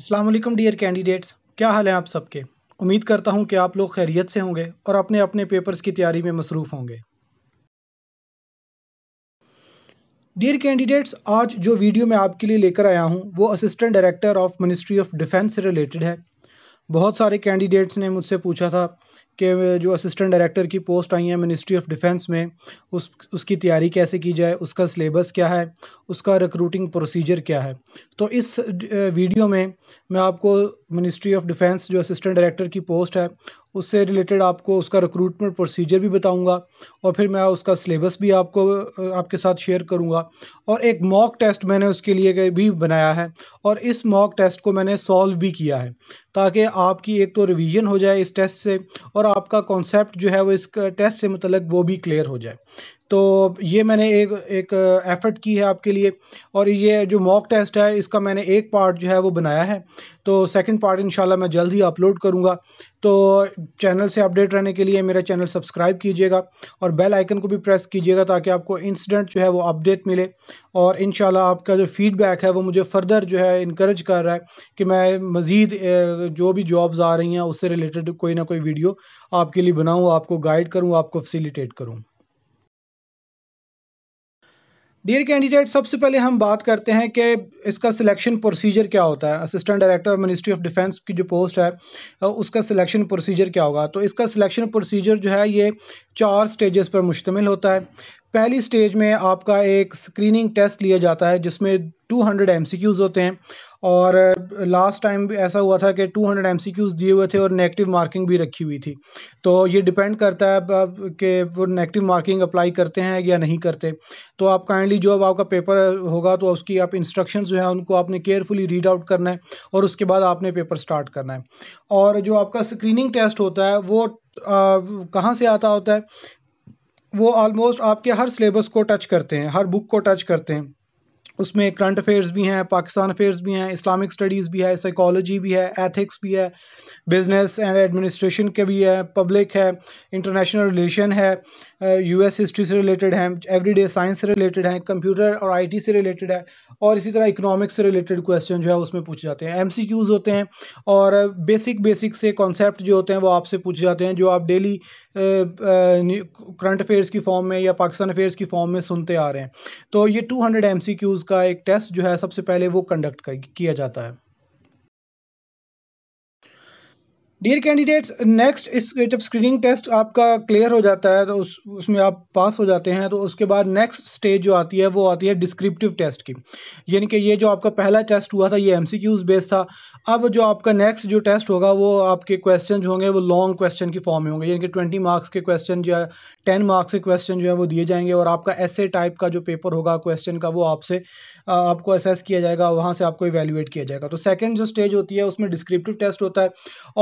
Aslam dear candidates क्या हाल है आप सबके उम्मीद करता हूँ कि आप लोग खैरियत से होंगे और अपने अपने पेपर्स की तैयारी में मसरूफ़ होंगे डियर कैंडिडेट्स आज जो वीडियो मैं आपके लिए लेकर आया हूँ वो assistant director of ministry of defence से रिलेटेड है बहुत सारे कैंडिडेट्स ने मुझसे पूछा था के जो असिस्टेंट डायरेक्टर की पोस्ट आई है मिनिस्ट्री ऑफ डिफेंस में उस उसकी तैयारी कैसे की जाए उसका सिलेबस क्या है उसका रिक्रूटिंग प्रोसीजर क्या है तो इस वीडियो में मैं आपको मिनिस्ट्री ऑफ डिफेंस जो असिस्टेंट डायरेक्टर की पोस्ट है उससे रिलेटेड आपको उसका रिक्रूटमेंट प्रोसीजर भी बताऊंगा और फिर मैं उसका सिलेबस भी आपको आपके साथ शेयर करूंगा और एक मॉक टेस्ट मैंने उसके लिए भी बनाया है और इस मॉक टेस्ट को मैंने सॉल्व भी किया है ताकि आपकी एक तो रिविजन हो जाए इस टेस्ट से और आपका कॉन्सेप्ट जो है वो इस टेस्ट से मतलब वो भी क्लियर हो जाए तो ये मैंने एक एक एफ़र्ट की है आपके लिए और ये जो मॉक टेस्ट है इसका मैंने एक पार्ट जो है वो बनाया है तो सेकंड पार्ट इंशाल्लाह मैं जल्द ही अपलोड करूँगा तो चैनल से अपडेट रहने के लिए मेरा चैनल सब्सक्राइब कीजिएगा और बेल आइकन को भी प्रेस कीजिएगा ताकि आपको इंसिडेंट जो है वो अपडेट मिले और इन आपका जो फीडबैक है वो मुझे फ़र्दर जो है इनक्रेज कर रहा है कि मैं मज़ीद जो भी जॉब्स आ रही हैं उससे रिलेटेड कोई ना कोई वीडियो आपके लिए बनाऊँ आपको गाइड करूँ आपको फैसिलिटेट करूँ डियर कैंडिडेट सबसे पहले हम बात करते हैं कि इसका सिलेक्शन प्रोसीजर क्या होता है assistant director ministry of defence की जो पोस्ट है उसका सिलेक्शन प्रोसीजर क्या होगा तो इसका सिलेक्शन प्रोसीजर जो है ये चार स्टेजेस पर मुश्तमिल होता है पहली स्टेज में आपका एक स्क्रीनिंग टेस्ट लिया जाता है जिसमें 200 हंड्रेड होते हैं और लास्ट टाइम भी ऐसा हुआ था कि 200 हंड्रेड दिए हुए थे और नेगेटिव मार्किंग भी रखी हुई थी तो ये डिपेंड करता है कि वो नेगेटिव मार्किंग अप्लाई करते हैं या नहीं करते तो आप काइंडली जो अब आपका पेपर होगा तो उसकी आप इंस्ट्रक्शन जो है उनको आपने केयरफुली रीड आउट करना है और उसके बाद आपने पेपर स्टार्ट करना है और जो आपका स्क्रीनिंग टेस्ट होता है वो कहाँ से आता होता है वो ऑलमोस्ट आपके हर सिलेबस को टच करते हैं हर बुक को टच करते हैं उसमें करंट अफेयर्स भी हैं पाकिस्तान अफेयर्स भी हैं इस्लामिक स्टडीज़ भी है साइकोलॉजी भी है एथिक्स भी है बिजनेस एंड एडमिनिस्ट्रेशन के भी है पब्लिक है इंटरनेशनल रिलेशन है यूएस हिस्ट्री से रिलेटेड एवरी एवरीडे साइंस से रिलेटेड हैं कंप्यूटर और आईटी से रिलेटेड है और इसी तरह इकोनॉमिक्स से रिलेटेड क्वेश्चन जो है उसमें पूछे जाते हैं एम होते हैं और बेसिक बेसिक से कॉन्सेप्ट जो होते हैं वो आपसे पूछे जाते हैं जो आप डेली करंट अफेयर्स की फॉर्म में या पाकिस्तान अफेयर्स की फॉर्म में सुनते आ रहे हैं तो ये two hundred M C Qs उसका एक टेस्ट जो है सबसे पहले वो कंडक्ट किया जाता है डियर कैंडिडेट्स नेक्स्ट इस जब स्क्रीनिंग टेस्ट आपका क्लियर हो जाता है तो उस उसमें आप पास हो जाते हैं तो उसके बाद नेक्स्ट स्टेज जो आती है वो आती है डिस्क्रिप्टिव टेस्ट की यानी कि ये जो आपका पहला टेस्ट हुआ था ये एम सी क्यूज़ बेस्ड था अब जो आपका नेक्स्ट जो टेस्ट होगा वो आपके क्वेश्चन जो होंगे वो लॉन्ग क्वेश्चन की फॉर्म में होंगे यानी कि ट्वेंटी मार्क्स के क्वेश्चन जो है टेन मार्क्स के क्वेश्चन जो है वो दिए जाएंगे और आपका ऐसे टाइप का जो पेपर होगा क्वेश्चन का वो आपसे आपको असेस किया जाएगा वहाँ से आपको इवेल्यूएट किया जाएगा तो सेकेंड जो स्टेज होती है उसमें डिस्क्रिप्टिव टेस्ट होता है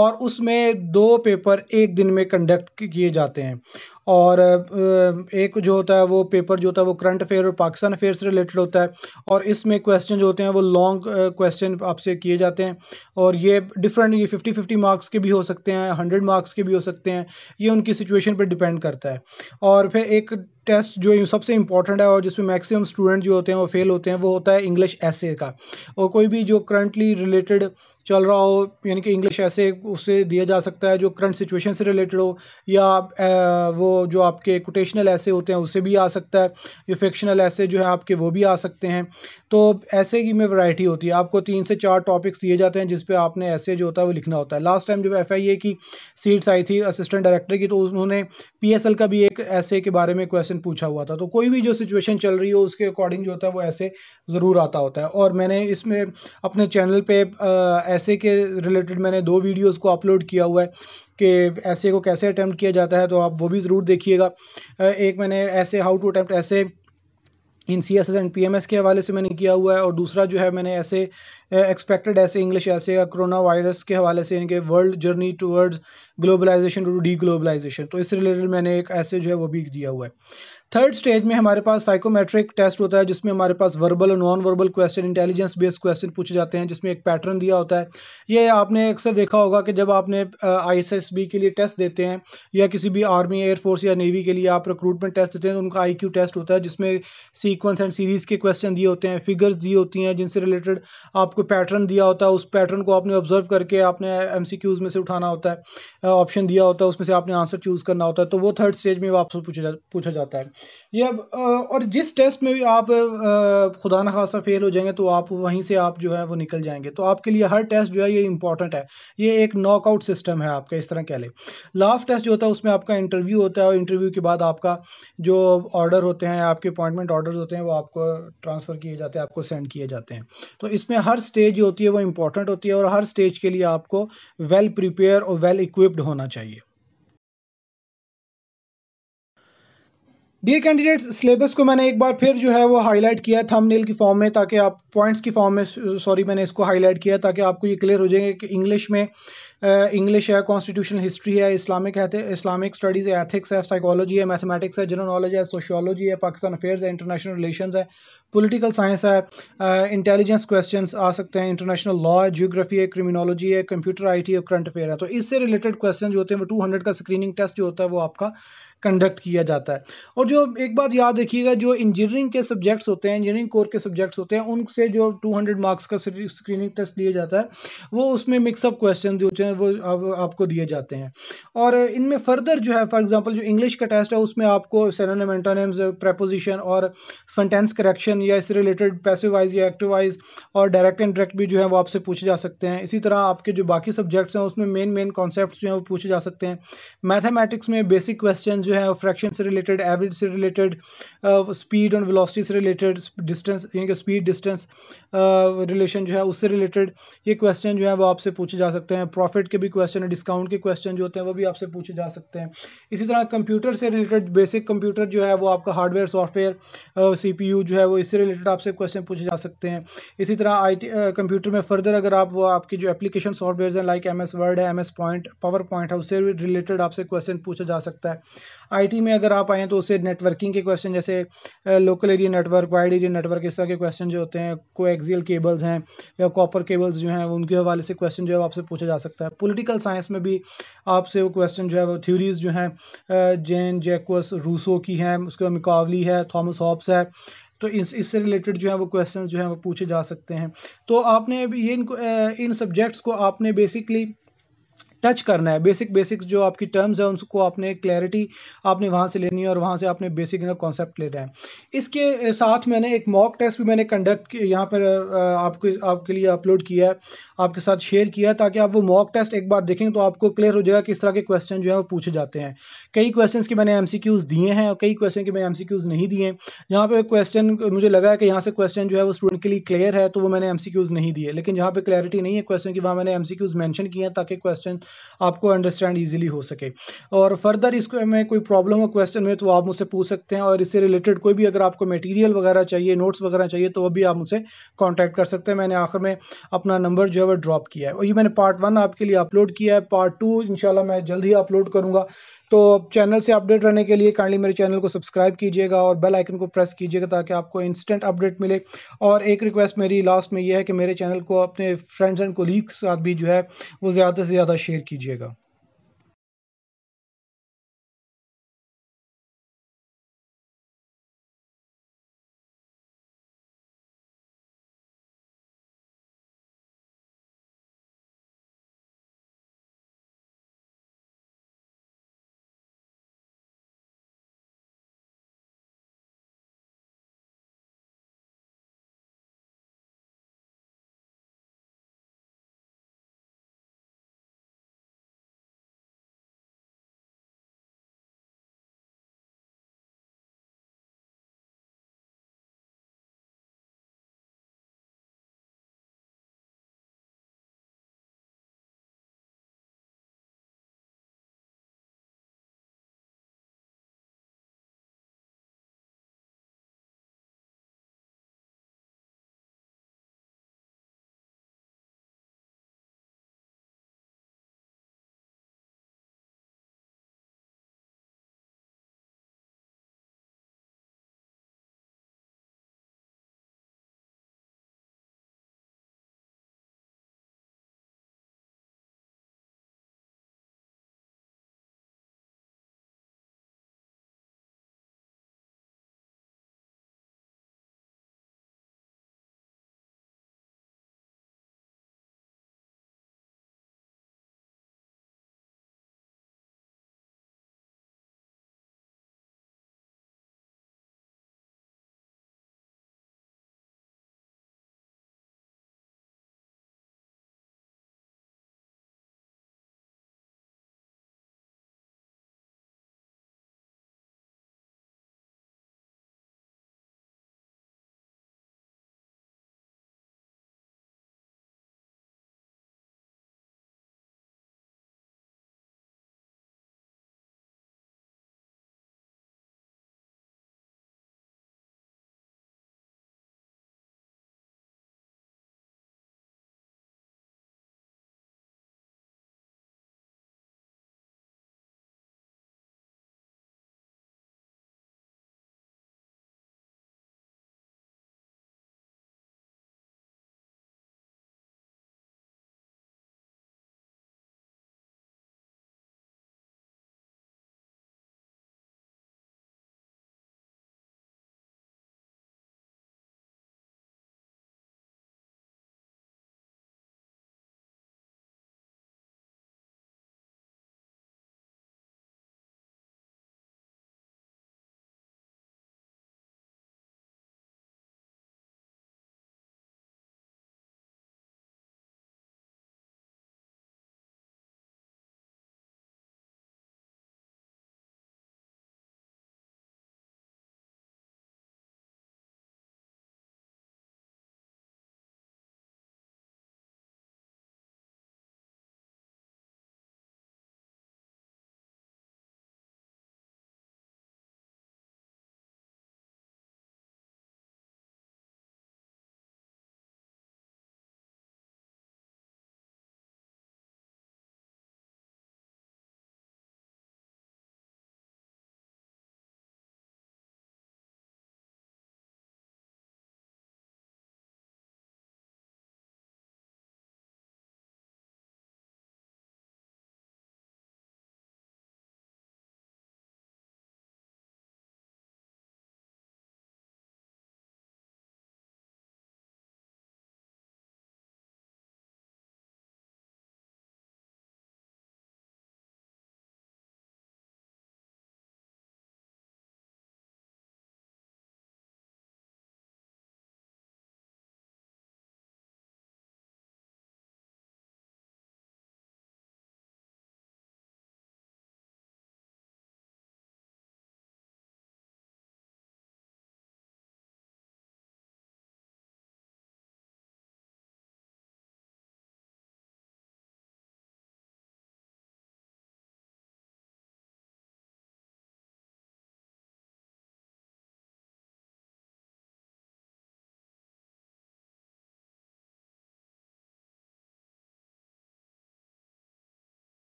और उसमें दो पेपर एक दिन में कंडक्ट किए जाते हैं और एक जो होता है वो पेपर जो होता है वो करंट अफेयर और पाकिस्तान अफेयर से रिलेटेड होता है और इसमें क्वेश्चन जो होते हैं वो लॉन्ग क्वेश्चन आपसे किए जाते हैं और ये डिफरेंट ये फिफ्टी फिफ्टी मार्क्स के भी हो सकते हैं हंड्रेड मार्क्स के भी हो सकते हैं ये उनकी सिचुएशन पर डिपेंड करता है और फिर एक टेस्ट जो सबसे इंपॉर्टेंट है और जिसमें मैक्सिमम स्टूडेंट जो होते हैं वो फेल होते हैं वो होता है इंग्लिश ऐसे का और कोई भी जो करंटली रिलेटेड चल रहा हो यानी कि इंग्लिश ऐसे उससे दिया जा सकता है जो करंट सिचुएशन से रिलेटेड हो या वो जो आपके कोटेशनल ऐसे होते हैं उसे भी आ सकता है ये फिक्शनल ऐसे जो है आपके वो भी आ सकते हैं तो ऐसे की में वैरायटी होती है आपको तीन से चार टॉपिक्स दिए जाते हैं जिस पे आपने ऐसे जो होता है वो लिखना होता है लास्ट टाइम जब एफ की सीट्स आई थी असिस्टेंट डायरेक्टर की तो उन्होंने पी का भी एक ऐसे के बारे में क्वेश्चन पूछा हुआ था तो कोई भी जो सिचुएशन चल रही हो उसके अकॉर्डिंग जो होता है वो ऐसे ज़रूर आता होता है और मैंने इसमें अपने चैनल पर ऐसे के रिलेटेड मैंने दो वीडियोज़ को अपलोड किया हुआ है कि ऐसे को कैसे अटैम्प्ट किया जाता है तो आप वो भी ज़रूर देखिएगा एक मैंने ऐसे how to attempt essay in C S S and P M S के हवाले से मैंने किया हुआ है और दूसरा जो है मैंने ऐसे एक्सपेक्टेड ऐसे इंग्लिश ऐसे कोरोना वायरस के हवाले से इनके world journey towards globalization to deglobalization तो इससे रिलेटेड मैंने एक ऐसे जो है वो भी दिया हुआ है थर्ड स्टेज में हमारे पास साइकोमेट्रिक टेस्ट होता है जिसमें हमारे पास वर्बल और non verbal question intelligence based question पूछे जाते हैं जिसमें एक पैटर्न दिया होता है ये आपने अक्सर देखा होगा कि जब आपने आईएसएसबी के लिए टेस्ट देते हैं या किसी भी आर्मी एयरफोर्स या नेवी के लिए आप रिक्रूटमेंट टेस्ट देते हैं तो उनका आई टेस्ट होता है जिसमें सीक्वेंस एंड सीरीज़ के क्वेश्चन दिए होते हैं फिगर्स दी होती हैं जिनसे रिलेटेड आपको पैटर्न दिया होता है उस पैटर्न को आपने ऑब्जर्व करके आपने एम में से उठाना होता है ऑप्शन दिया होता है उसमें से आपने आंसर चूज़ करना होता है तो वो थर्ड स्टेज में आपसे पूछा जा पूछा जाता है ये अब और जिस टेस्ट में भी आप खुदा न खासा फेल हो जाएंगे तो आप वहीं से आप जो है वो निकल जाएंगे तो आपके लिए हर टेस्ट जो है ये इंपॉर्टेंट है ये एक नॉकआउट सिस्टम है आपका इस तरह कह लें लास्ट टेस्ट जो होता है उसमें आपका इंटरव्यू होता है और इंटरव्यू के बाद आपका जो ऑर्डर होते हैं आपके अपॉइंटमेंट ऑर्डर होते हैं वो आपको ट्रांसफ़र किए जाते हैं आपको सेंड किए जाते हैं तो इसमें हर स्टेज होती है वो इंपॉर्टेंट होती है और हर स्टेज के लिए आपको वेल प्रिपेयर और वेल इक्विप इक्विप्ड होना चाहिए डियर कैंडिडेट्स सिलेबस को मैंने एक बार फिर जो है वो हाईलाइट किया थंबनेल की फॉर्म में ताकि आप पॉइंट्स की फॉर्म में सॉरी मैंने इसको हाईलाइट किया ताकि आपको ये क्लियर हो जाएंगे कि इंग्लिश में इंग्लिश है कॉन्स्टिट्यूशनल हिस्ट्री है इस्लामिक है इस्लामिक स्टडीज़ है एथिक्स है साइकोलॉजी है मैथमेटिक्स है जनरल नॉलेज है सोशोलॉजी है पाकिस्तान अफेयर्स है इंटरनेशनल रिलेशन है पोलिटिकल साइंस है इंटेलिजेंस क्वेश्चन आ सकते हैं इंटरनेशनल लॉ है जियोग्राफी है क्रिमिनोलॉजी है कंप्यूटर आई टी और करंट अफेयर है तो इससे रिलेटेड क्वेश्चन जो होते हैं वो टू हंड्रेड का स्क्रीनिंग टेस्ट जो होता है वो आपका कंडक्ट किया जाता है और जो एक बात याद रखिएगा जो इंजीनियरिंग के सब्जेक्ट्स होते हैं इंजीनियरिंग कोर के सब्जेक्ट्स होते हैं उनसे जो 200 मार्क्स का स्क्रीनिंग टेस्ट लिया जाता है वो उसमें मिक्सअप क्वेश्चन जो होते हैं वो आप, आपको दिए जाते हैं और इनमें फर्दर जो है फॉर एग्जाम्पल जो इंग्लिश का टेस्ट है उसमें आपको सेनोनम एंटानेम्स प्रपोजिशन और सेंटेंस करेक्शन या इससे रिलेटेड पैसिवाइज या एक्टिवाइज और डायरेक्ट एंड डायरेक्ट भी जो है वो आपसे पूछे जा सकते हैं इसी तरह आपके जो बाकी सब्जेक्ट्स हैं उसमें मेन मेन कॉन्सेप्ट जो है वो पूछे जा सकते हैं मैथेमेटिक्स में बेसिक क्वेश्चन जो जो है फ्रैक्शन से रिलेटेड एवरेज से रिलेटेड स्पीड एंड वेलोसिटी से रिलेटेड डिस्टेंस यानी कि स्पीड डिस्टेंस रिलेशन जो है उससे रिलेटेड ये क्वेश्चन जो है वो आपसे पूछे जा सकते हैं प्रॉफिट के भी क्वेश्चन डिस्काउंट के क्वेश्चन जो होते हैं वो भी आपसे पूछे जा सकते हैं इसी तरह कंप्यूटर से रिलेटेड बेसिक कंप्यूटर जो है वो आपका हार्डवेयर सॉफ्टवेयर सी जो है वो इससे रिलेटेड आपसे क्वेश्चन पूछे जा सकते हैं इसी तरह आई कंप्यूटर uh, में फर्दर अगर आप वो आपकी जो एप्लीकेशन सॉफ्टवेयर हैं लाइक एम वर्ड है एम पॉइंट पावर पॉइंट है उससे रिलेटेड आपसे क्वेश्चन पूछा जा सकता है आईटी में अगर आप आएँ तो उसे नेटवर्किंग के क्वेश्चन जैसे local area network wide area network इस तरह के क्वेश्चन जो होते हैं को केबल्स हैं या कॉपर केबल्स जो हैं उनके हवाले से क्वेश्चन जो है आपसे पूछा जा सकता है पोलिटिकल साइंस में भी आपसे वो क्वेश्चन जो है वो थ्यूरीज जो हैं जेन जैकस रूसो की हैं उसके बाद मिकावली है थॉमस हॉब्स है तो इस इससे रिलेटेड जो है वो क्वेश्चंस जो हैं वो पूछे जा सकते हैं तो आपने ये इन इन सब्जेक्ट्स को आपने बेसिकली टच करना है बेसिक बेसिक जो आपकी टर्म्स है उनको आपने क्लैरिटी आपने वहाँ से लेनी है और वहाँ से आपने बेसिक कॉन्सेप्ट लेना है इसके साथ मैंने एक मॉक टेस्ट भी मैंने कंडक्ट यहाँ पर आपके आपके लिए अपलोड किया है आपके साथ शेयर किया है ताकि आप वो मॉक टेस्ट एक बार देखें तो आपको क्लियर हो जाएगा किस तरह के क्वेश्चन जो है वो पूछे जाते हैं कई क्वेश्चन के मैंने एम दिए हैं और कई क्वेश्चन के मैंने एम नहीं दिए हैं जहाँ पर क्वेश्चन मुझे लगा है कि यहाँ से क्वेश्चन जो है वो स्टूडेंट के लिए क्लियर है तो वो मैंने एम नहीं दिए लेकिन जहाँ पर क्लैरिटी नहीं है क्वेश्चन की वहाँ मैंने एम सी क्यूज़ किए हैं ताकि क्वेश्चन आपको अंडरस्टैंड ईजिली हो सके और फर्दर इसको में कोई प्रॉब्लम हो क्वेश्चन में तो आप मुझसे पूछ सकते हैं और इससे रिलेटेड कोई भी अगर आपको मटीरियल वगैरह चाहिए नोट्स वगैरह चाहिए तो वह भी आप मुझसे कॉन्टैक्ट कर सकते हैं मैंने आखिर में अपना नंबर जो है वह ड्रॉप किया है और ये मैंने पार्ट वन आपके लिए अपलोड किया है पार्ट टू इनशाला मैं जल्द ही अपलोड करूँगा तो चैनल से अपडेट रहने के लिए काइंडली मेरे चैनल को सब्सक्राइब कीजिएगा और बेल आइकन को प्रेस कीजिएगा ताकि आपको इंस्टेंट अपडेट मिले और एक रिक्वेस्ट मेरी लास्ट में यह है कि मेरे चैनल को अपने फ्रेंड्स एंड कोलीग्स के साथ भी जो है वो ज़्यादा से ज़्यादा share aqui, Diego.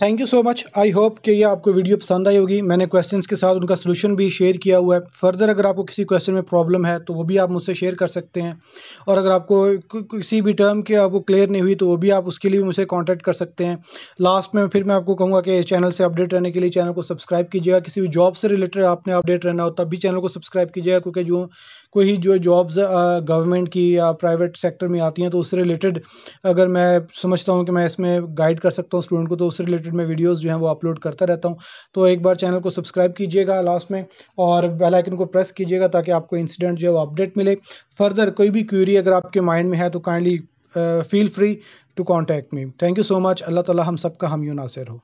Thank you so much I hope कि ये आपको वीडियो पसंद आई होगी मैंने क्वेश्चंस के साथ उनका सोल्यूशन भी शेयर किया हुआ है फर्दर अगर आपको किसी क्वेश्चन में प्रॉब्लम है तो वो भी आप मुझसे शेयर कर सकते हैं और अगर आपको किसी भी टर्म की आपको क्लियर नहीं हुई तो वो भी आप उसके लिए भी मुझसे कॉन्टैक्ट कर सकते हैं लास्ट में फिर मैं आपको कहूँगा कि चैनल से अपडेट रहने के लिए चैनल को सब्सक्राइब कीजिएगा किसी भी जॉब से रिलेटेड आपने अपडेट रहना हो तब भी चैनल को सब्सक्राइब कीजिएगा क्योंकि जो कोई जो जॉब्स गवर्नमेंट की या प्राइवेट सेक्टर में आती हैं तो उससे रिलेटेड अगर मैं समझता हूँ कि मैं इसमें गाइड कर सकता हूँ स्टूडेंट को तो उससे रिलेटेड रिलेटेड मैं वीडियोज़ जो हैं वो अपलोड करता रहता हूँ तो एक बार चैनल को सब्सक्राइब कीजिएगा लास्ट में और बेलाइकन को प्रेस कीजिएगा ताकि आपको इंसिडेंट जो है वो अपडेट मिले फर्दर कोई भी क्यूरी अगर आपके माइंड में है तो kindly feel free to contact me thank you so much Allah ताली हम सबका हम यू नासिर हो